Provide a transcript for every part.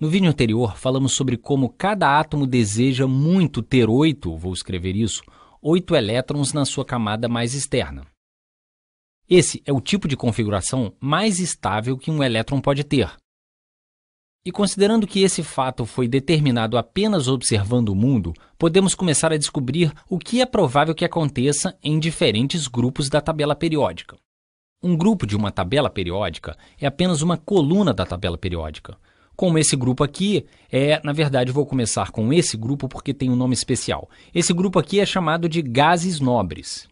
No vídeo anterior, falamos sobre como cada átomo deseja muito ter oito, vou escrever isso, oito elétrons na sua camada mais externa. Esse é o tipo de configuração mais estável que um elétron pode ter. E considerando que esse fato foi determinado apenas observando o mundo, podemos começar a descobrir o que é provável que aconteça em diferentes grupos da tabela periódica. Um grupo de uma tabela periódica é apenas uma coluna da tabela periódica, como esse grupo aqui é, na verdade, vou começar com esse grupo porque tem um nome especial. Esse grupo aqui é chamado de gases nobres.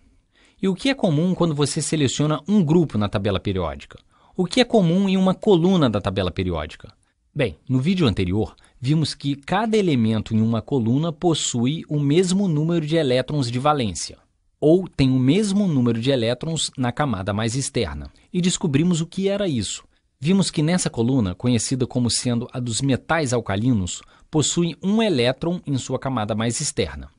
E o que é comum quando você seleciona um grupo na tabela periódica? O que é comum em uma coluna da tabela periódica? Bem, no vídeo anterior, vimos que cada elemento em uma coluna possui o mesmo número de elétrons de valência, ou tem o mesmo número de elétrons na camada mais externa. E descobrimos o que era isso. Vimos que nessa coluna, conhecida como sendo a dos metais alcalinos, possui um elétron em sua camada mais externa.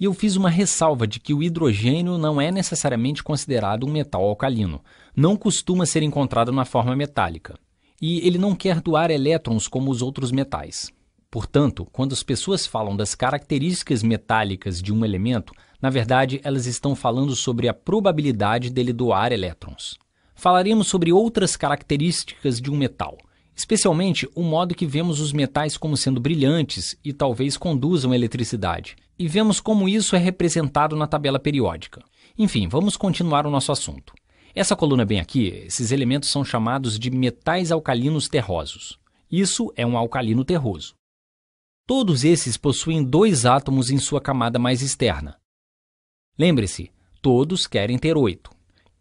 E eu fiz uma ressalva de que o hidrogênio não é necessariamente considerado um metal alcalino, não costuma ser encontrado na forma metálica, e ele não quer doar elétrons como os outros metais. Portanto, quando as pessoas falam das características metálicas de um elemento, na verdade elas estão falando sobre a probabilidade dele doar elétrons falaremos sobre outras características de um metal, especialmente o modo que vemos os metais como sendo brilhantes e talvez conduzam eletricidade, e vemos como isso é representado na tabela periódica. Enfim, vamos continuar o nosso assunto. Essa coluna bem aqui, esses elementos são chamados de metais alcalinos terrosos. Isso é um alcalino terroso. Todos esses possuem dois átomos em sua camada mais externa. Lembre-se, todos querem ter oito.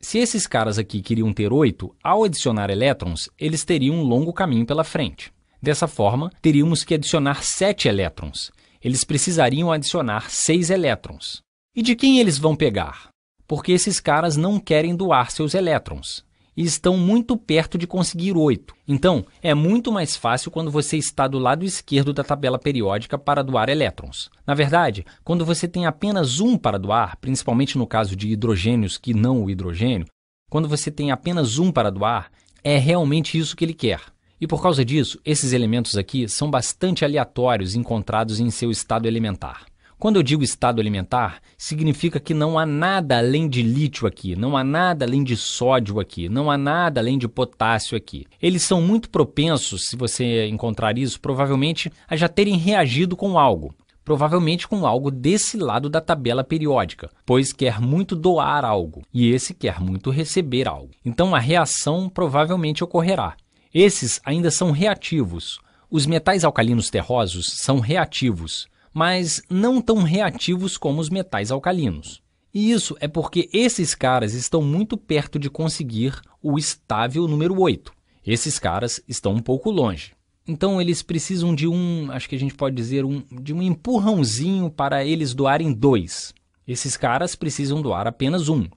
Se esses caras aqui queriam ter oito, ao adicionar elétrons, eles teriam um longo caminho pela frente. Dessa forma, teríamos que adicionar sete elétrons. Eles precisariam adicionar seis elétrons. E de quem eles vão pegar? Porque esses caras não querem doar seus elétrons e estão muito perto de conseguir 8. Então, é muito mais fácil quando você está do lado esquerdo da tabela periódica para doar elétrons. Na verdade, quando você tem apenas um para doar, principalmente no caso de hidrogênios que não o hidrogênio, quando você tem apenas um para doar, é realmente isso que ele quer. E por causa disso, esses elementos aqui são bastante aleatórios encontrados em seu estado elementar. Quando eu digo estado alimentar, significa que não há nada além de lítio aqui, não há nada além de sódio aqui, não há nada além de potássio aqui. Eles são muito propensos, se você encontrar isso, provavelmente a já terem reagido com algo provavelmente com algo desse lado da tabela periódica, pois quer muito doar algo e esse quer muito receber algo. Então a reação provavelmente ocorrerá. Esses ainda são reativos. Os metais alcalinos terrosos são reativos mas não tão reativos como os metais alcalinos. E isso é porque esses caras estão muito perto de conseguir o estável número 8. Esses caras estão um pouco longe. Então eles precisam de um, acho que a gente pode dizer, um, de um empurrãozinho para eles doarem dois. Esses caras precisam doar apenas um.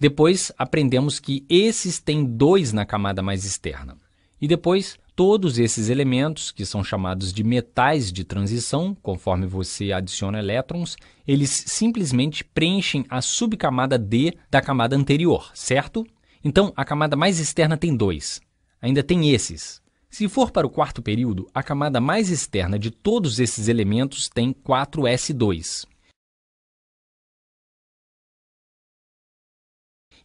Depois aprendemos que esses têm dois na camada mais externa. E depois todos esses elementos, que são chamados de metais de transição, conforme você adiciona elétrons, eles simplesmente preenchem a subcamada D da camada anterior, certo? Então, a camada mais externa tem dois. Ainda tem esses. Se for para o quarto período, a camada mais externa de todos esses elementos tem 4s2.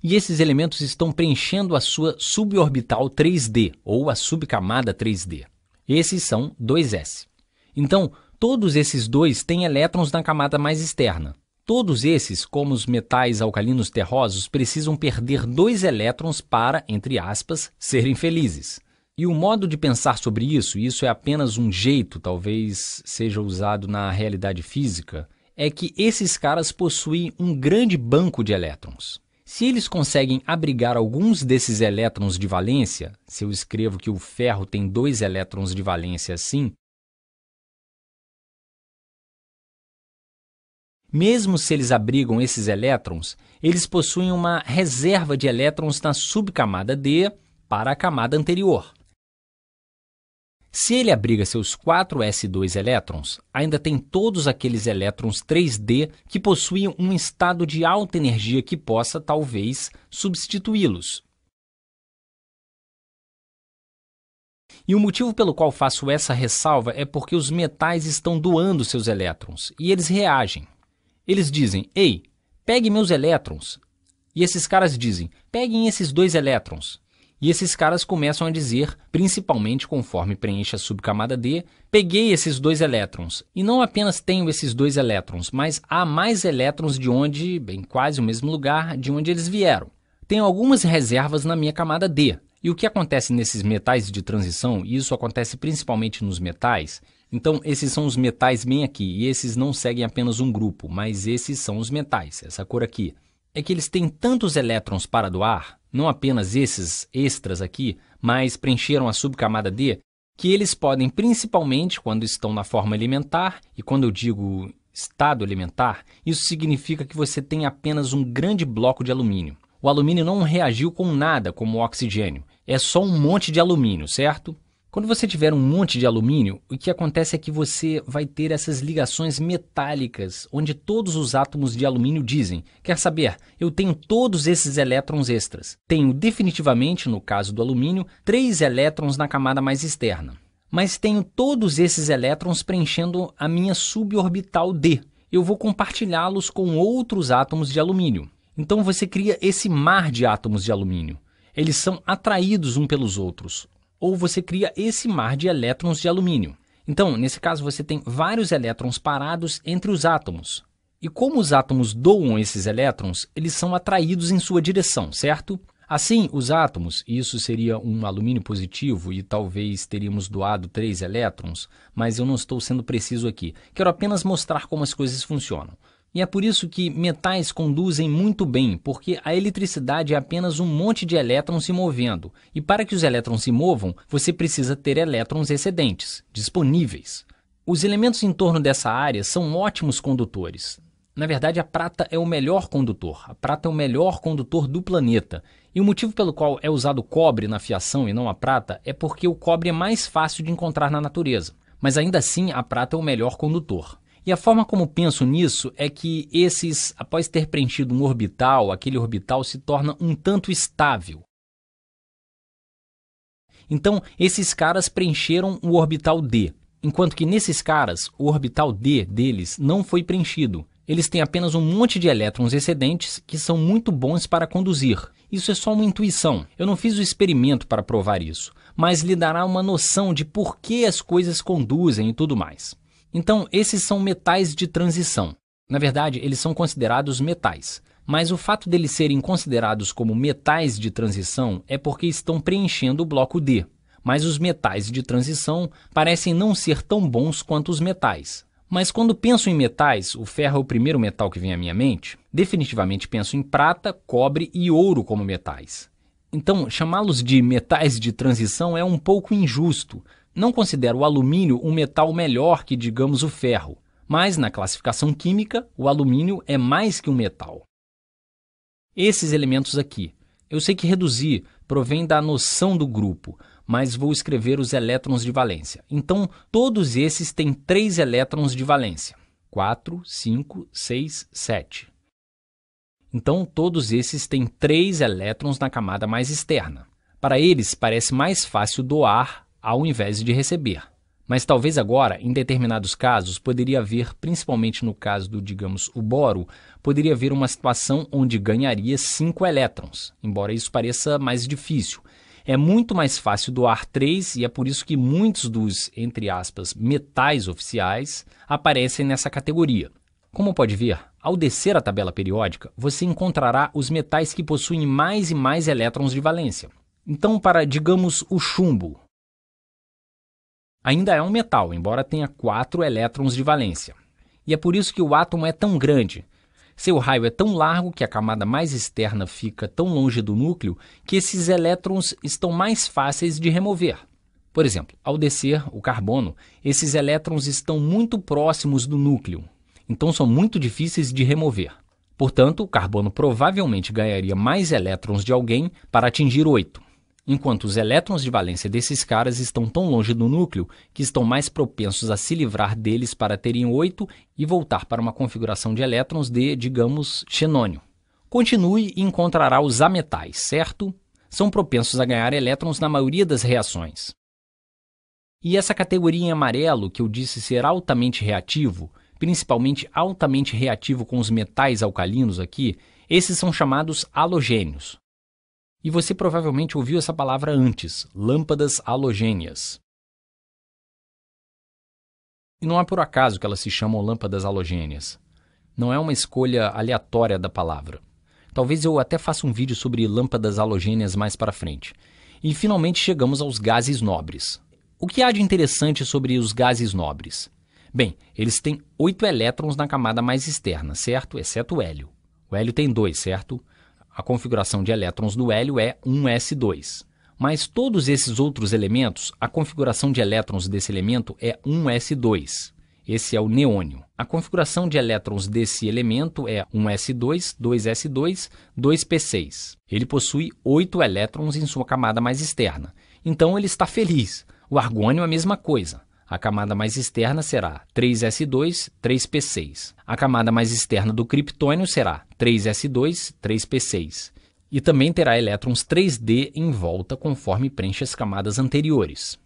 E esses elementos estão preenchendo a sua suborbital 3D, ou a subcamada 3D. Esses são 2s. Então, todos esses dois têm elétrons na camada mais externa. Todos esses, como os metais alcalinos terrosos, precisam perder dois elétrons para, entre aspas, serem felizes. E o modo de pensar sobre isso, e isso é apenas um jeito, talvez seja usado na realidade física, é que esses caras possuem um grande banco de elétrons. Se eles conseguem abrigar alguns desses elétrons de valência, se eu escrevo que o ferro tem dois elétrons de valência assim, mesmo se eles abrigam esses elétrons, eles possuem uma reserva de elétrons na subcamada D para a camada anterior. Se ele abriga seus 4 S2 elétrons, ainda tem todos aqueles elétrons 3D que possuem um estado de alta energia que possa, talvez, substituí-los. E o motivo pelo qual faço essa ressalva é porque os metais estão doando seus elétrons e eles reagem. Eles dizem: Ei, pegue meus elétrons. E esses caras dizem: Peguem esses dois elétrons. E esses caras começam a dizer, principalmente conforme preenche a subcamada D, peguei esses dois elétrons. E não apenas tenho esses dois elétrons, mas há mais elétrons de onde, bem quase o mesmo lugar, de onde eles vieram. Tenho algumas reservas na minha camada D. E o que acontece nesses metais de transição, e isso acontece principalmente nos metais, então, esses são os metais bem aqui, e esses não seguem apenas um grupo, mas esses são os metais, essa cor aqui. É que eles têm tantos elétrons para doar não apenas esses extras aqui, mas preencheram a subcamada D, que eles podem, principalmente quando estão na forma alimentar, e quando eu digo estado alimentar, isso significa que você tem apenas um grande bloco de alumínio. O alumínio não reagiu com nada, como o oxigênio, é só um monte de alumínio, certo? Quando você tiver um monte de alumínio, o que acontece é que você vai ter essas ligações metálicas, onde todos os átomos de alumínio dizem: Quer saber, eu tenho todos esses elétrons extras. Tenho definitivamente, no caso do alumínio, três elétrons na camada mais externa. Mas tenho todos esses elétrons preenchendo a minha suborbital D. Eu vou compartilhá-los com outros átomos de alumínio. Então você cria esse mar de átomos de alumínio. Eles são atraídos um pelos outros ou você cria esse mar de elétrons de alumínio. Então, nesse caso, você tem vários elétrons parados entre os átomos. E como os átomos doam esses elétrons, eles são atraídos em sua direção, certo? Assim, os átomos, isso seria um alumínio positivo e talvez teríamos doado três elétrons, mas eu não estou sendo preciso aqui. Quero apenas mostrar como as coisas funcionam. E é por isso que metais conduzem muito bem, porque a eletricidade é apenas um monte de elétrons se movendo. E para que os elétrons se movam, você precisa ter elétrons excedentes, disponíveis. Os elementos em torno dessa área são ótimos condutores. Na verdade, a prata é o melhor condutor. A prata é o melhor condutor do planeta. E o motivo pelo qual é usado cobre na fiação e não a prata é porque o cobre é mais fácil de encontrar na natureza. Mas ainda assim, a prata é o melhor condutor. E a forma como penso nisso é que esses, após ter preenchido um orbital, aquele orbital se torna um tanto estável. Então, esses caras preencheram o orbital D, enquanto que nesses caras, o orbital D deles não foi preenchido. Eles têm apenas um monte de elétrons excedentes que são muito bons para conduzir. Isso é só uma intuição. Eu não fiz o experimento para provar isso, mas lhe dará uma noção de por que as coisas conduzem e tudo mais. Então, esses são metais de transição. Na verdade, eles são considerados metais. Mas o fato deles serem considerados como metais de transição é porque estão preenchendo o bloco D. Mas os metais de transição parecem não ser tão bons quanto os metais. Mas quando penso em metais, o ferro é o primeiro metal que vem à minha mente. Definitivamente penso em prata, cobre e ouro como metais. Então, chamá-los de metais de transição é um pouco injusto, não considera o alumínio um metal melhor que, digamos, o ferro, mas na classificação química, o alumínio é mais que um metal. Esses elementos aqui, eu sei que reduzir provém da noção do grupo, mas vou escrever os elétrons de valência. Então, todos esses têm três elétrons de valência: 4, 5, 6, 7. Então, todos esses têm três elétrons na camada mais externa. Para eles, parece mais fácil doar ao invés de receber. Mas talvez agora, em determinados casos, poderia haver, principalmente no caso do, digamos, o boro, poderia haver uma situação onde ganharia 5 elétrons, embora isso pareça mais difícil. É muito mais fácil doar 3 e é por isso que muitos dos, entre aspas, metais oficiais aparecem nessa categoria. Como pode ver, ao descer a tabela periódica, você encontrará os metais que possuem mais e mais elétrons de valência. Então, para, digamos, o chumbo, Ainda é um metal, embora tenha quatro elétrons de valência. E é por isso que o átomo é tão grande. Seu raio é tão largo que a camada mais externa fica tão longe do núcleo que esses elétrons estão mais fáceis de remover. Por exemplo, ao descer o carbono, esses elétrons estão muito próximos do núcleo, então são muito difíceis de remover. Portanto, o carbono provavelmente ganharia mais elétrons de alguém para atingir oito enquanto os elétrons de valência desses caras estão tão longe do núcleo que estão mais propensos a se livrar deles para terem oito e voltar para uma configuração de elétrons de, digamos, xenônio. Continue e encontrará os ametais, certo? São propensos a ganhar elétrons na maioria das reações. E essa categoria em amarelo, que eu disse ser altamente reativo, principalmente altamente reativo com os metais alcalinos aqui, esses são chamados halogênios. E você provavelmente ouviu essa palavra antes: lâmpadas halogêneas. E não é por acaso que elas se chamam lâmpadas halogêneas. Não é uma escolha aleatória da palavra. Talvez eu até faça um vídeo sobre lâmpadas halogêneas mais para frente. E finalmente chegamos aos gases nobres. O que há de interessante sobre os gases nobres? Bem, eles têm oito elétrons na camada mais externa, certo? Exceto o hélio. O hélio tem dois, certo? A configuração de elétrons do hélio é 1s2. Mas todos esses outros elementos, a configuração de elétrons desse elemento é 1s2. Esse é o neônio. A configuração de elétrons desse elemento é 1s2, 2s2, 2p6. Ele possui 8 elétrons em sua camada mais externa. Então ele está feliz. O argônio é a mesma coisa. A camada mais externa será 3s2, 3p6. A camada mais externa do criptônio será 3s2, 3p6. E também terá elétrons 3D em volta conforme preenche as camadas anteriores.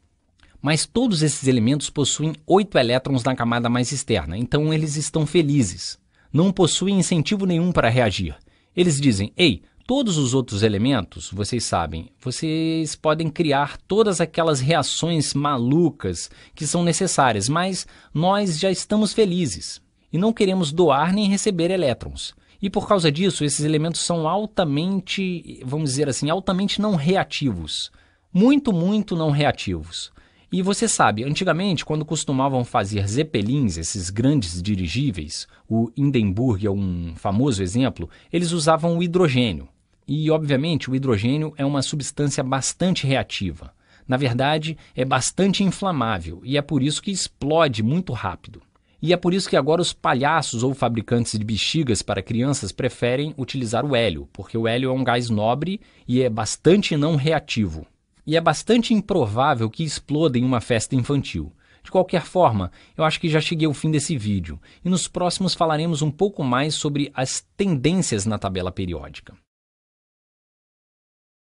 Mas todos esses elementos possuem 8 elétrons na camada mais externa, então eles estão felizes. Não possuem incentivo nenhum para reagir. Eles dizem: Ei, Todos os outros elementos, vocês sabem, vocês podem criar todas aquelas reações malucas que são necessárias, mas nós já estamos felizes e não queremos doar nem receber elétrons. E por causa disso, esses elementos são altamente, vamos dizer assim, altamente não reativos. Muito, muito não reativos. E você sabe, antigamente, quando costumavam fazer zeppelins, esses grandes dirigíveis, o Hindenburg é um famoso exemplo, eles usavam o hidrogênio. E, obviamente, o hidrogênio é uma substância bastante reativa. Na verdade, é bastante inflamável e é por isso que explode muito rápido. E é por isso que agora os palhaços ou fabricantes de bexigas para crianças preferem utilizar o hélio, porque o hélio é um gás nobre e é bastante não reativo. E é bastante improvável que exploda em uma festa infantil. De qualquer forma, eu acho que já cheguei ao fim desse vídeo e nos próximos falaremos um pouco mais sobre as tendências na tabela periódica.